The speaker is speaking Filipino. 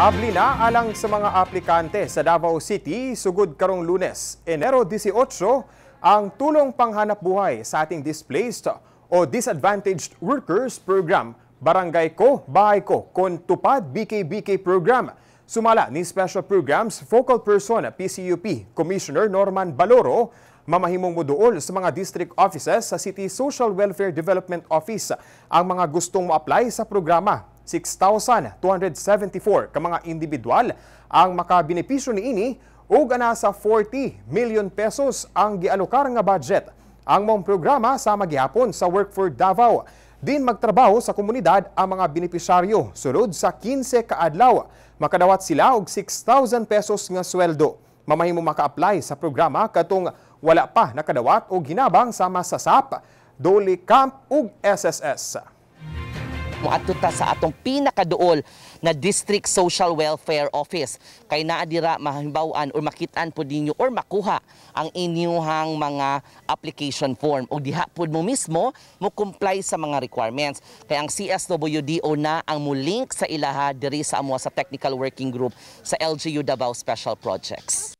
Abli na alang sa mga aplikante sa Davao City sugod karong lunes, Enero 18, ang tulong panghanap buhay sa ating displaced o disadvantaged workers program Barangay Ko, Bahay Ko, Kontupad BKBK program. Sumala ni Special Programs Focal Person PCUP Commissioner Norman Baloro mamahimong moduol sa mga district offices sa City Social Welfare Development Office ang mga gustong mo-apply sa programa 6,274 ka mga individual ang makabenepisyo niini ug ana sa 40 million pesos ang gialokar nga budget. Ang mong programa sa gihapon sa Work for Davao. Din magtrabaho sa komunidad ang mga benepisyaryo sulod sa 15 ka adlaw. Makadawat sila og 6,000 pesos nga sweldo. Mamahimo maka-apply sa programa katong wala pa nakadawat o ginabang sama sa SAP, Dole Camp ug SSS. Moadto ta sa atong pinakaduol na District Social Welfare Office kay naa dira mahimbaw-an or makitaan po ninyo or makuha ang inyuhang mga application form o diha pud mo mismo mo comply sa mga requirements kay ang CSWDO na ang mulink sa ilaha diri sa amo sa Technical Working Group sa LGU Davao Special Projects.